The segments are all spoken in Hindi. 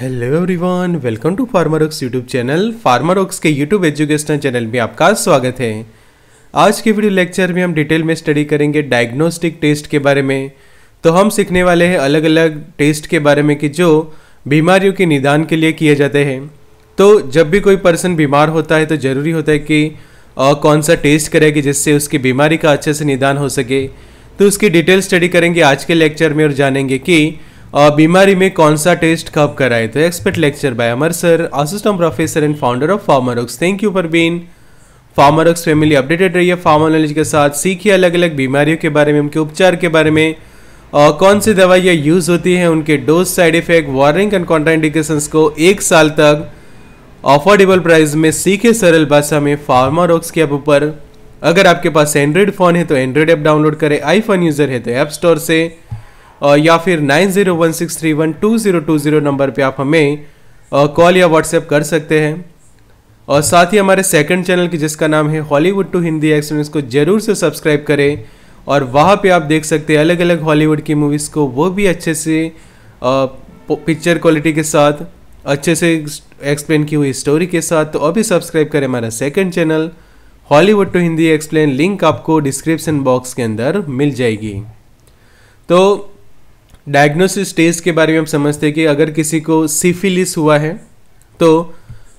hello everyone welcome to Pharmarox YouTube channel ऑक्स के यूट्यूब एजुकेशनल चैनल में आपका स्वागत है आज के वीडियो लेक्चर में हम डिटेल में स्टडी करेंगे डायग्नोस्टिक टेस्ट के बारे में तो हम सीखने वाले हैं अलग अलग टेस्ट के बारे में कि जो बीमारियों के निदान के लिए किए जाते हैं तो जब भी कोई पर्सन बीमार होता है तो ज़रूरी होता है कि आ, कौन सा टेस्ट करेगी जिससे उसकी बीमारी का अच्छे से निदान हो सके तो उसकी डिटेल स्टडी करेंगे आज के लेक्चर में और जानेंगे कि बीमारी में कौन सा टेस्ट कब कराए तो expert lecture by Amar sir assistant professor and founder of Pharmarox thank you for being Pharmarox family updated है फार्मर नॉलेज के साथ सीखिए अलग अलग बीमारियों के बारे में उनके उपचार के बारे में और कौन सी दवाइयाँ यूज़ होती हैं उनके dose side effect warning and contraindication को एक साल तक अफोर्डेबल प्राइस में सीखे सरल भाषा में फार्मारोक्स के ऐप ऊपर अगर आपके पास एंड्रॉयड फ़ोन है तो एंड्रॉयड ऐप डाउनलोड करें आईफोन यूज़र है तो ऐप स्टोर से या फिर nine zero one six three one two zero two zero number पे आप हमें कॉल या व्हाट्सएप कर सकते हैं और साथ ही हमारे सेकंड चैनल की जिसका नाम है हॉलीवुड टू हिंदी एक्सप्रेस को ज़रूर से सब्सक्राइब करें और वहाँ पे आप देख सकते हैं अलग अलग हॉलीवुड की मूवीज़ को वो भी अच्छे से पिक्चर क्वालिटी के साथ अच्छे से एक्सप्लेन की हुई स्टोरी के साथ तो अभी सब्सक्राइब करें हमारा second channel Hollywood to Hindi explain link आपको डिस्क्रिप्शन बॉक्स के अंदर मिल जाएगी तो डायग्नोसिस टेस्ट के बारे में हम समझते हैं कि अगर किसी को सिफिलिस हुआ है तो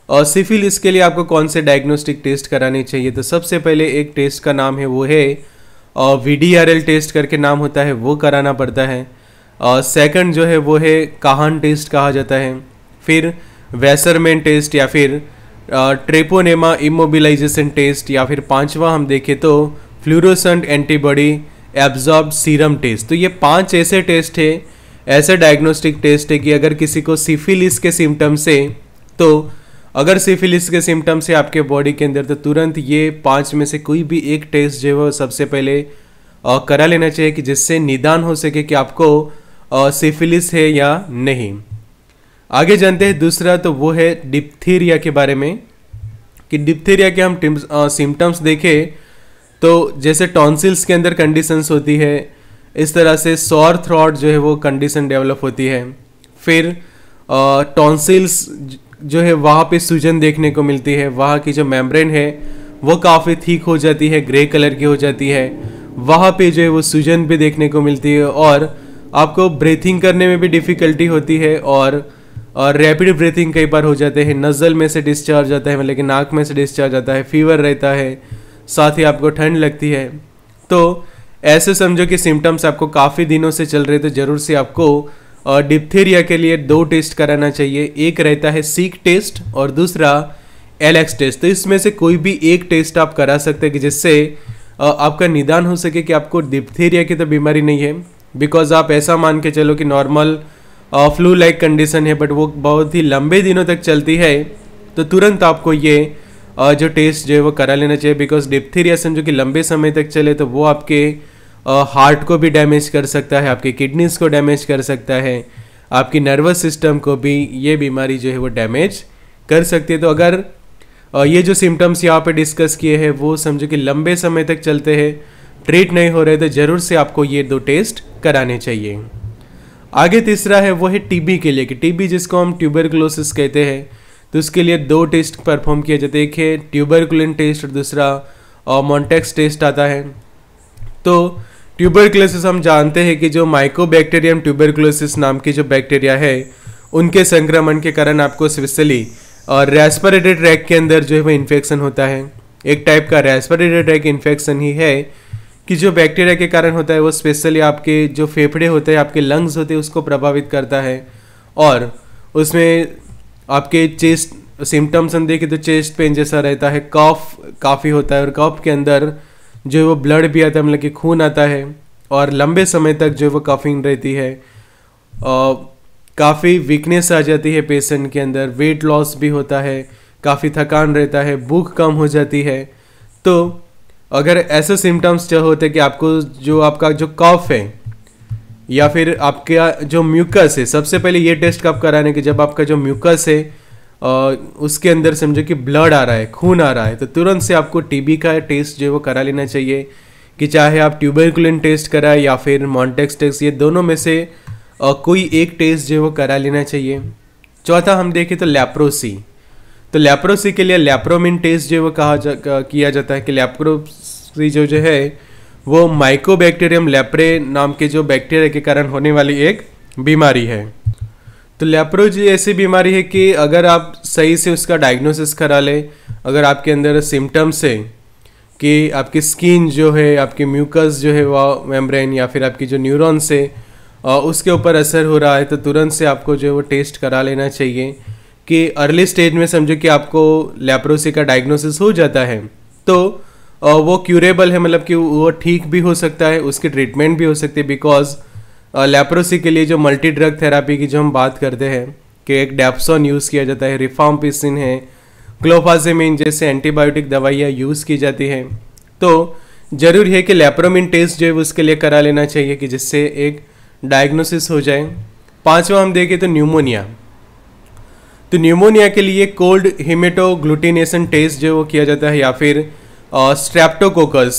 और सिफिलिस के लिए आपको कौन से डायग्नोस्टिक टेस्ट कराने चाहिए तो सबसे पहले एक टेस्ट का नाम है वो है और वी टेस्ट करके नाम होता है वो कराना पड़ता है और सेकंड जो है वो है काहान टेस्ट कहा जाता है फिर वैसरमैन टेस्ट या फिर ट्रेपोनेमा इमोबिलाइजेशन टेस्ट या फिर पांचवा हम देखें तो fluorescent antibody absorb serum test तो ये पांच ऐसे टेस्ट है ऐसे डायग्नोस्टिक टेस्ट है कि अगर किसी को सिफिलिस के सिम्टम्स है तो अगर सिफिलिस के सिम्टम्स से आपके बॉडी के अंदर तो तुरंत ये पांच में से कोई भी एक टेस्ट जो है वो सबसे पहले करा लेना चाहिए कि जिससे निदान हो सके कि आपको सिफिलिस है या नहीं आगे जानते हैं दूसरा तो वो है डिप्थीरिया के बारे में कि डिप्थीरिया के हम सिम्टम्स देखें तो जैसे टॉन्सिल्स के अंदर कंडीशंस होती है इस तरह से सॉर थ्रॉट जो है वो कंडीशन डेवलप होती है फिर टॉन्सिल्स जो है वहाँ पे सूजन देखने को मिलती है वहाँ की जो मेम्ब्रेन है वो काफ़ी थीक हो जाती है ग्रे कलर की हो जाती है वहाँ पे जो है वो सूजन भी देखने को मिलती है और आपको ब्रीथिंग करने में भी डिफ़िकल्टी होती है और और रैपिड ब्रीथिंग कई बार हो जाते हैं नज़ल में से डिस्चार्ज आता है मतलब कि नाक में से डिस्चार्ज आता है फीवर रहता है साथ ही आपको ठंड लगती है तो ऐसे समझो कि सिम्टम्स आपको काफ़ी दिनों से चल रहे तो ज़रूर से आपको डिप्थीरिया के लिए दो टेस्ट कराना चाहिए एक रहता है सीक टेस्ट और दूसरा एलेक्स टेस्ट तो इसमें से कोई भी एक टेस्ट आप करा सकते हैं कि जिससे आपका निदान हो सके कि आपको डिप्थीरिया की तो बीमारी नहीं है बिकॉज आप ऐसा मान के चलो कि नॉर्मल फ्लू लाइक कंडीशन है बट वो बहुत ही लंबे दिनों तक चलती है तो तुरंत आपको ये जो टेस्ट जो है वो करा लेना चाहिए बिकॉज डिप्थीरिया समझो कि लंबे समय तक चले तो वो आपके हार्ट को भी डैमेज कर सकता है आपके किडनीज को डैमेज कर सकता है आपकी नर्वस सिस्टम को भी ये बीमारी जो है वो डैमेज कर सकती है तो अगर ये जो सिम्टम्स यहाँ पे डिस्कस किए हैं वो समझो कि लंबे समय तक चलते हैं ट्रीट नहीं हो रहे तो ज़रूर से आपको ये दो टेस्ट कराने चाहिए आगे तीसरा है वो है टीबी के लिए कि टीबी जिसको हम ट्यूबरक्लोसिस कहते हैं तो उसके लिए दो टेस्ट परफॉर्म किए जाते एक है ट्यूबरकुलिन टेस्ट और दूसरा और मॉन्टेक्स टेस्ट आता है तो ट्यूबरकुलोसिस हम जानते हैं कि जो माइकोबैक्टीरियम ट्यूबरकुलोसिस नाम की जो बैक्टीरिया है उनके संक्रमण के कारण आपको स्पेशली और रेस्परेटरी ट्रैक के अंदर जो है वो इन्फेक्शन होता है एक टाइप का रेस्परेटरी ट्रैक इन्फेक्शन ही है कि जो बैक्टीरिया के कारण होता है वो स्पेशली आपके जो फेफड़े होते हैं आपके लंग्स होते हैं उसको प्रभावित करता है और उसमें आपके चेस्ट सिम्टम्स हम देखें तो चेस्ट पेन जैसा रहता है कफ काफ़ी होता है और कफ के अंदर जो है वो ब्लड भी आता है मतलब कि खून आता है और लंबे समय तक जो है वो कफिंग रहती है काफ़ी वीकनेस आ जाती है पेशेंट के अंदर वेट लॉस भी होता है काफ़ी थकान रहता है भूख कम हो जाती है तो अगर ऐसे सिम्टम्स जो होते हैं कि आपको जो आपका जो कफ है या फिर आपके जो म्यूकस है सबसे पहले ये टेस्ट कब कराने कि जब आपका जो म्यूकस है उसके अंदर समझो कि ब्लड आ रहा है खून आ रहा है तो तुरंत से आपको टीबी का टेस्ट जो है वो करा लेना चाहिए कि चाहे आप ट्यूबरकुलिन टेस्ट कराए या फिर मॉन्टेक्स टेस्ट ये दोनों में से कोई एक टेस्ट जो है वो करा लेना चाहिए चौथा हम देखें तो लेप्रोसी तो लेप्रोसी के लिए लैप्रोमिन टेस्ट जो है वो कहा जा किया जाता है कि लेप्रोसी जो जो है वो माइकोबैक्टीरियम लेप्रे नाम के जो बैक्टीरिया के कारण होने वाली एक बीमारी है तो लेप्रोजी ऐसी बीमारी है कि अगर आप सही से उसका डायग्नोसिस करा लें अगर आपके अंदर सिम्टम्स है कि आपकी स्किन जो है आपके म्यूकस जो है वह मेम्ब्रेन या फिर आपकी जो न्यूरॉन्स है उसके ऊपर असर हो रहा है तो तुरंत से आपको जो है वो टेस्ट करा लेना चाहिए कि अर्ली स्टेज में समझो कि आपको लेप्रोसी का डायग्नोसिस हो जाता है तो वो क्यूरेबल है मतलब कि वो ठीक भी हो सकता है उसकी ट्रीटमेंट भी हो सकती है बिकॉज लेप्रोसी के लिए जो मल्टी ड्रग थेरापी की जो हम बात करते हैं कि एक डेप्सोन यूज़ किया जाता है रिफॉम्पिसिन है क्लोफाजेमिन जैसे एंटीबायोटिक दवाइयाँ यूज़ की जाती हैं तो ज़रूर है कि लेप्रोमिन टेस्ट जो है उसके लिए करा लेना चाहिए कि जिससे एक डायग्नोसिस हो जाए पाँचवा हम देखें तो न्यूमोनिया तो न्यूमोनिया के लिए कोल्ड हिमेटोग्लूटिनेशन टेस्ट जो वो किया जाता है या फिर स्ट्रैप्टोकोकस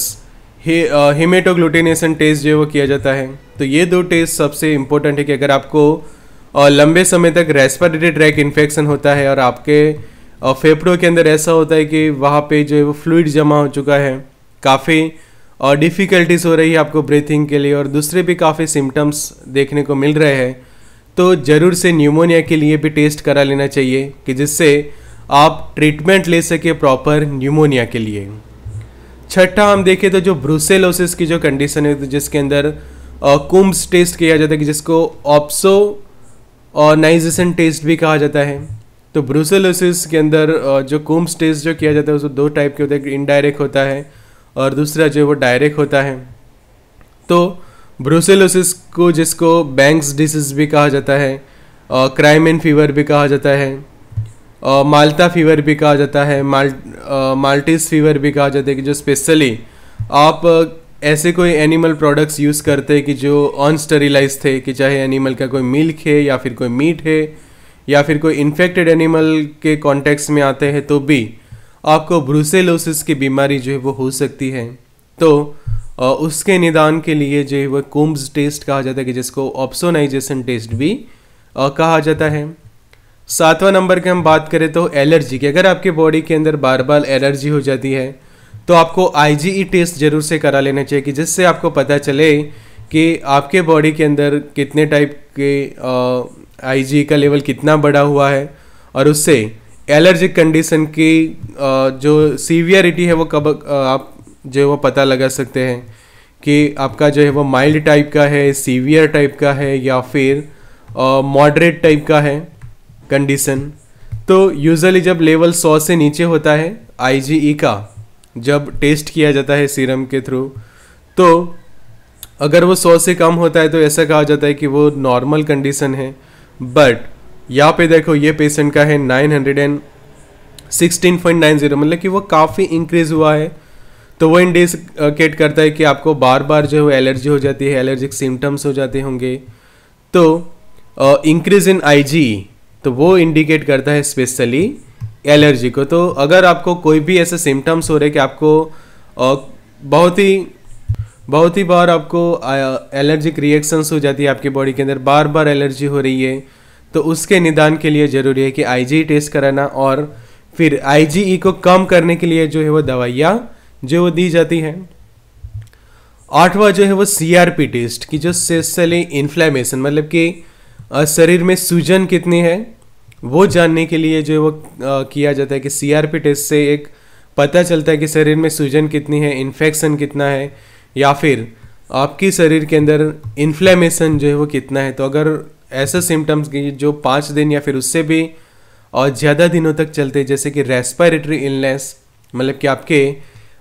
हिमेटोग्लूटिनेशन टेस्ट जो वो किया जाता है तो ये दो टेस्ट सबसे इम्पोर्टेंट है कि अगर आपको uh, लंबे समय तक रेस्पिरेटरी ट्रैक इन्फेक्शन होता है और आपके uh, फेफड़ों के अंदर ऐसा होता है कि वहाँ पे जो है वो फ्लूड जमा हो चुका है काफ़ी और डिफ़िकल्टीज हो रही है आपको ब्रीथिंग के लिए और दूसरे भी काफ़ी सिम्टम्स देखने को मिल रहे हैं तो ज़रूर से न्यूमोनिया के लिए भी टेस्ट करा लेना चाहिए कि जिससे आप ट्रीटमेंट ले सके प्रॉपर न्यूमोनिया के लिए छठा हम देखें तो जो ब्रूसेलोसिस की जो कंडीशन है तो जिसके अंदर कुम्ब्स टेस्ट किया जाता है कि जिसको ऑप्सो और नाइजेशन टेस्ट भी कहा जाता है तो ब्रूसेलोसिस के अंदर जो कुम्ब्स टेस्ट जो किया जाता है उसको दो टाइप के होते हैं इनडायरेक्ट होता है और दूसरा जो वो डायरेक्ट होता है तो ब्रूसेलोसिस को जिसको बैंक्स डिसीज भी कहा जाता है क्राइम एंड फीवर भी कहा जाता है माल्टा फीवर भी कहा जाता है माल माल्टिस फीवर भी कहा जाता है कि जो स्पेशली आप ऐसे कोई एनिमल प्रोडक्ट्स यूज़ करते कि जो अनस्टरिलाइज थे कि चाहे एनिमल का कोई मिल्क है या फिर कोई मीट है या फिर कोई इन्फेक्टेड एनिमल के कॉन्टेक्स में आते हैं तो भी आपको ब्रूसेलोसिस की बीमारी जो है वो हो सकती है तो उसके निदान के लिए जो है वह कुम्ब टेस्ट कहा जाता है कि जिसको ऑप्सोनाइजेशन टेस्ट भी कहा जाता है सातवां नंबर की हम बात करें तो एलर्जी की अगर आपके बॉडी के अंदर बार बार एलर्जी हो जाती है तो आपको आई e टेस्ट जरूर से करा लेना चाहिए कि जिससे आपको पता चले कि आपके बॉडी के अंदर कितने टाइप के आई e का लेवल कितना बढ़ा हुआ है और उससे एलर्जिक कंडीशन की जो सीवियरिटी है वो कब आप जो है वो पता लगा सकते हैं कि आपका जो है वो माइल्ड टाइप का है सीवियर टाइप का है या फिर मॉडरेट टाइप का है कंडीशन तो यूजली जब लेवल सौ से नीचे होता है आई e का जब टेस्ट किया जाता है सीरम के थ्रू तो अगर वो सौ से कम होता है तो ऐसा कहा जाता है कि वो नॉर्मल कंडीशन है बट यहाँ पे देखो ये पेशेंट का है nine nine hundred and sixteen point zero मतलब कि वो काफ़ी इंक्रीज हुआ है तो वो इंडिकेट करता है कि आपको बार बार जो है एलर्जी हो जाती है एलर्जिक सिम्टम्स हो जाते होंगे तो इंक्रीज इन आई तो वो इंडिकेट करता है स्पेशली एलर्जी को तो अगर आपको कोई भी ऐसे सिम्टम्स हो रहे कि आपको बहुत ही बहुत ही बार आपको एलर्जिक रिएक्शंस हो जाती है आपकी बॉडी के अंदर बार बार एलर्जी हो रही है तो उसके निदान के लिए ज़रूरी है कि आईजीई टेस्ट e कराना और फिर आईजीई e को कम करने के लिए जो है वो दवाइयाँ जो वो दी जाती हैं आठवां जो है वो सीआरपी टेस्ट की जो स्पेशली इन्फ्लेमेशन मतलब कि शरीर में सूजन कितनी है वो जानने के लिए जो वो किया जाता है कि सीआरपी टेस्ट से एक पता चलता है कि शरीर में सूजन कितनी है इन्फेक्शन कितना है या फिर आपके शरीर के अंदर इन्फ्लेमेशन जो है वो कितना है तो अगर ऐसे सिम्टम्स की जो पाँच दिन या फिर उससे भी और ज़्यादा दिनों तक चलते जैसे कि रेस्पिरेटरी इलनेस मतलब कि आपके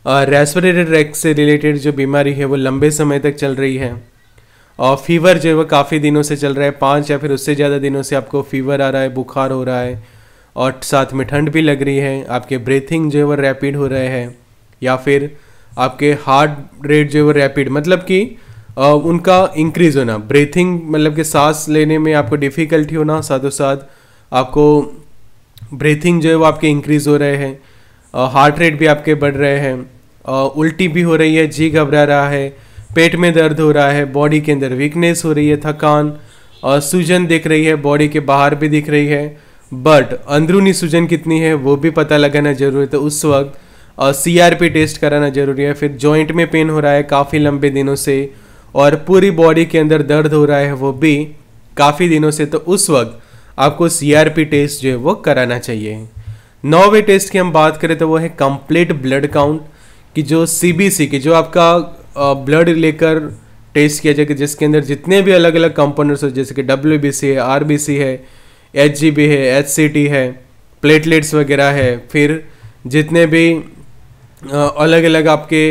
रेस्पिरेटरी ट्रैक से रिलेटेड जो बीमारी है वो लंबे समय तक चल रही है और फीवर जो है वो काफ़ी दिनों से चल रहा है पाँच या फिर उससे ज़्यादा दिनों से आपको फीवर आ रहा है बुखार हो रहा है और साथ में ठंड भी लग रही है आपके ब्रीथिंग जो है वो रैपिड हो रहे हैं या फिर आपके हार्ट रेट जो है वो रैपिड मतलब कि उनका इंक्रीज होना ब्रीथिंग मतलब कि सांस लेने में आपको डिफ़िकल्टी होना साथों साथ आपको ब्रीथिंग जो है वो आपके इंक्रीज हो रहे हैं हार्ट रेट भी आपके बढ़ रहे हैं उल्टी भी हो रही है जी घबरा रहा है पेट में दर्द हो रहा है बॉडी के अंदर वीकनेस हो रही है थकान और सूजन दिख रही है बॉडी के बाहर भी दिख रही है बट अंदरूनी सूजन कितनी है वो भी पता लगाना जरूरी है तो उस वक्त और पी टेस्ट कराना जरूरी है फिर जॉइंट में पेन हो रहा है काफ़ी लंबे दिनों से और पूरी बॉडी के अंदर दर्द हो रहा है वो भी काफ़ी दिनों से तो उस वक्त आपको सी आर पी टेस्ट जो है वो कराना चाहिए नौवे टेस्ट की हम बात करें तो वो है कंप्लीट ब्लड काउंट कि जो सी बी सी की जो आपका ब्लड लेकर टेस्ट किया जाएगा जिसके अंदर जितने भी अलग अलग कंपोनेंट्स हो जैसे कि डब्ल्यू बी सी है आर बी सी है एच जी बी है एच सी टी है प्लेटलेट्स वगैरह है फिर जितने भी अलग अलग आपके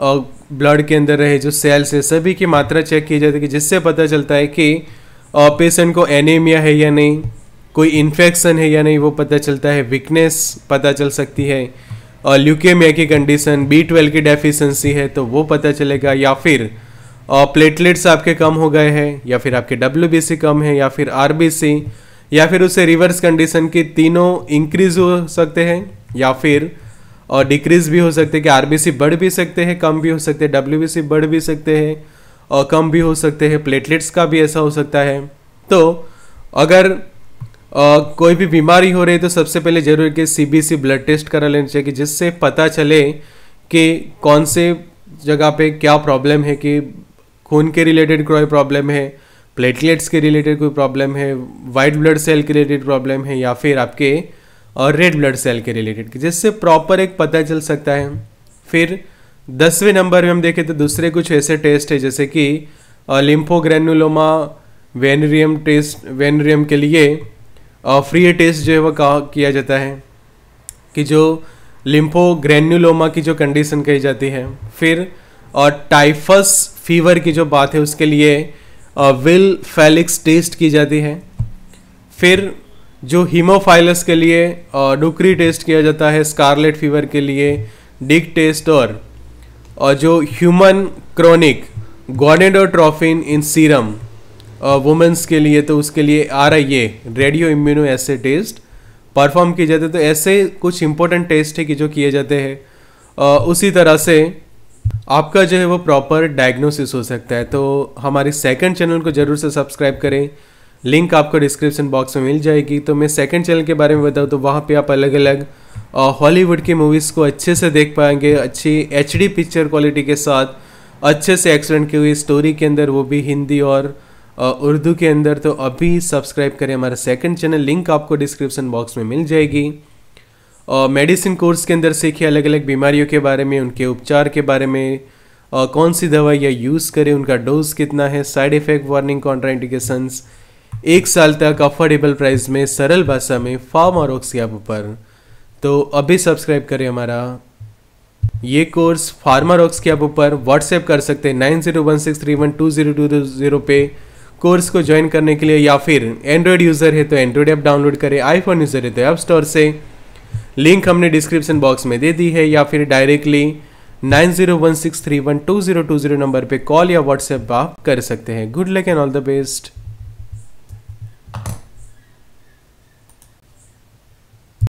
ब्लड के अंदर रहे जो सेल्स है सभी की मात्रा चेक की जाती है जिससे पता चलता है कि पेशेंट को एनीमिया है या नहीं कोई इन्फेक्शन है या नहीं वो पता चलता है वीकनेस पता चल सकती है और ल्यूकेमिया की कंडीशन बी ट्वेल्व की डेफिशिएंसी है तो वो पता चलेगा या फिर और प्लेटलेट्स आपके कम हो गए हैं या फिर आपके डब्ल्यू कम है या फिर आर या फिर उसे रिवर्स कंडीशन की तीनों इंक्रीज हो सकते हैं या फिर और डिक्रीज भी हो सकते हैं कि आर बढ़ भी सकते हैं कम भी हो सकते हैं डब्ल्यू बढ़ भी सकते हैं और कम भी हो सकते हैं प्लेटलेट्स का भी ऐसा हो सकता है तो अगर कोई भी बीमारी हो रही है तो सबसे पहले जरूर कि सीबीसी ब्लड टेस्ट करा लेना चाहिए कि जिससे पता चले कि कौन से जगह पे क्या प्रॉब्लम है कि खून के रिलेटेड कोई प्रॉब्लम है प्लेटलेट्स के रिलेटेड कोई प्रॉब्लम है वाइट ब्लड सेल के रिलेटेड प्रॉब्लम है या फिर आपके और रेड ब्लड सेल के रिलेटेड जिससे प्रॉपर एक पता चल सकता है फिर दसवें नंबर में हम देखें तो दूसरे कुछ ऐसे टेस्ट है जैसे कि लिम्फोग्रेनुलोमा वेनरियम टेस्ट वेनरियम के लिए फ्री टेस्ट जो है वो कहा किया जाता है कि जो लिम्फो ग्रेन्यूलोमा की जो कंडीशन कही जाती है फिर और टाइफस फीवर की जो बात है उसके लिए विल फेलिक्स टेस्ट की जाती है फिर जो हीमोफाइलस के लिए डुकरी टेस्ट किया जाता है स्कारलेट फीवर के लिए डिक टेस्ट और और जो human chronic gonadotropin in serum women's के लिए तो उसके लिए R I A radio immuno ऐसे टेस्ट परफॉर्म किए जाते तो ऐसे कुछ इंपॉर्टेंट टेस्ट है कि जो किए जाते हैं उसी तरह से आपका जो है वो प्रॉपर डायग्नोसिस हो सकता है तो हमारे सेकंड चैनल को ज़रूर से सब्सक्राइब करें लिंक आपको डिस्क्रिप्शन बॉक्स में मिल जाएगी तो मैं सेकंड चैनल के बारे में बताऊँ तो वहाँ पे आप अलग अलग हॉलीवुड की मूवीज़ को अच्छे से देख पाएंगे अच्छी एच पिक्चर क्वालिटी के साथ अच्छे से एक्सलेंट की हुई स्टोरी के अंदर वो भी हिंदी और उर्दू के अंदर तो अभी सब्सक्राइब करें हमारा सेकंड चैनल लिंक आपको डिस्क्रिप्शन बॉक्स में मिल जाएगी और मेडिसिन कोर्स के अंदर सीखिए अलग अलग बीमारियों के बारे में उनके उपचार के बारे में और कौन सी दवाई या यूज़ करें उनका डोज कितना है साइड इफ़ेक्ट वार्निंग कॉन्ट्राइंडिकेशंस एक साल तक अफोर्डेबल प्राइस में सरल भाषा में फार्म और ऑक्सियाप पर तो अभी सब्सक्राइब करें हमारा ये कोर्स फार्मा रॉक्स के आप ऊपर व्हाट्सएप कर सकते हैं nine zero one six three one two zero two zero पे कोर्स को ज्वाइन करने के लिए या फिर एंड्रॉयड यूज़र है तो एंड्रॉयड ऐप डाउनलोड करें आईफोन यूज़र है तो ऐप स्टोर से लिंक हमने डिस्क्रिप्शन बॉक्स में दे दी है या फिर directly nine zero one six three one two zero two zero number पे कॉल या व्हाट्सएप आप कर सकते हैं good luck and all the best